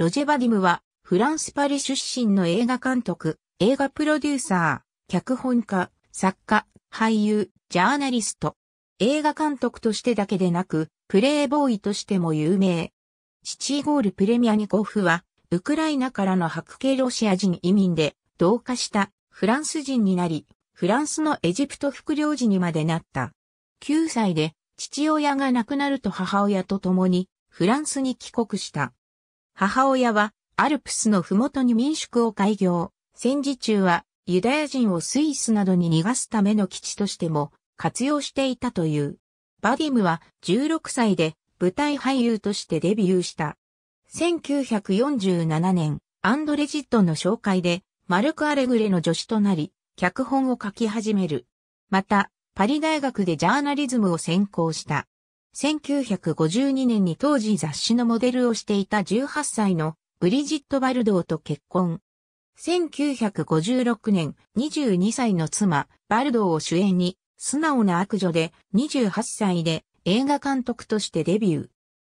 ロジェ・バディムは、フランス・パリ出身の映画監督、映画プロデューサー、脚本家、作家、俳優、ジャーナリスト。映画監督としてだけでなく、プレイボーイとしても有名。父ゴール・プレミアニコフは、ウクライナからの白系ロシア人移民で、同化したフランス人になり、フランスのエジプト副領事にまでなった。9歳で、父親が亡くなると母親と共に、フランスに帰国した。母親はアルプスの麓に民宿を開業。戦時中はユダヤ人をスイスなどに逃がすための基地としても活用していたという。バディムは16歳で舞台俳優としてデビューした。1947年、アンドレジットの紹介でマルク・アレグレの助手となり、脚本を書き始める。また、パリ大学でジャーナリズムを専攻した。1952年に当時雑誌のモデルをしていた18歳のブリジット・バルドーと結婚。1956年、22歳の妻、バルドーを主演に、素直な悪女で、28歳で映画監督としてデビュー。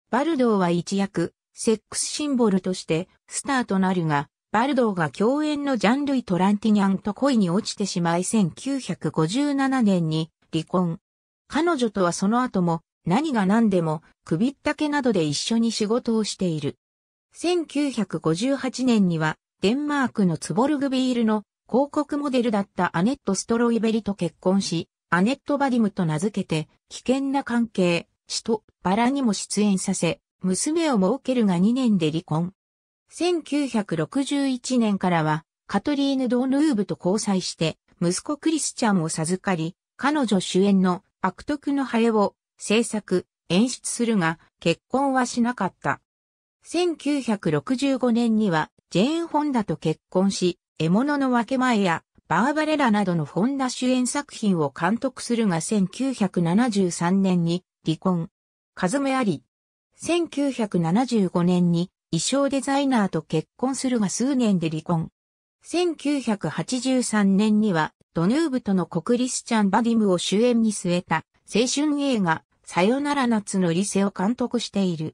バルドーは一躍、セックスシンボルとしてスターとなるが、バルドーが共演のジャンルイ・トランティニャンと恋に落ちてしまい1957年に離婚。彼女とはその後も何が何でも、首ったけなどで一緒に仕事をしている。1958年には、デンマークのツボルグビールの広告モデルだったアネット・ストロイベリと結婚し、アネット・バディムと名付けて、危険な関係、死とバラにも出演させ、娘を設けるが2年で離婚。1961年からは、カトリーヌ・ドーヌーブと交際して、息子クリスチャンを授かり、彼女主演の悪徳のハエを制作、演出するが、結婚はしなかった。1965年には、ジェーン・ホンダと結婚し、獲物の分け前や、バーバレラなどのホンダ主演作品を監督するが1973年に離婚。カズメあり。1975年に衣装デザイナーと結婚するが数年で離婚。1983年にはドヌーブとの国リスチャン・バディムを主演に据えた青春映画さよなら夏のリセを監督している。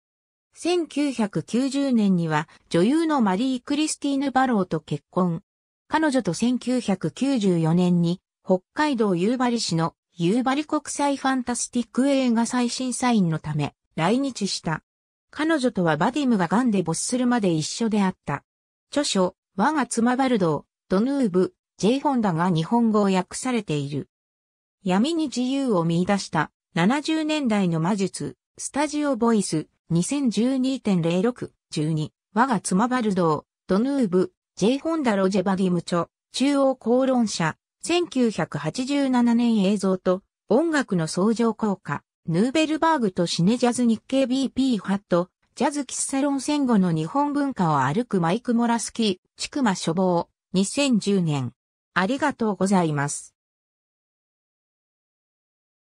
1990年には女優のマリー・クリスティーヌ・バローと結婚。彼女と1994年に北海道夕張市の夕張国際ファンタスティック映画最新サインのため来日した。彼女とはバディムがガンで没するまで一緒であった。著書、我が妻バルドー、ドヌーブ、ジェイ・ホンダが日本語を訳されている。闇に自由を見出した70年代の魔術、スタジオボイス、2012.06、12、我が妻バルドー、ドヌーブ、J ホンダロジェバディムチョ、中央公論者、1987年映像と、音楽の相乗効果、ヌーベルバーグとシネジャズ日経 BP ファット、ジャズキセロン戦後の日本文化を歩くマイク・モラスキー、ちくま処方、2010年。ありがとうございます。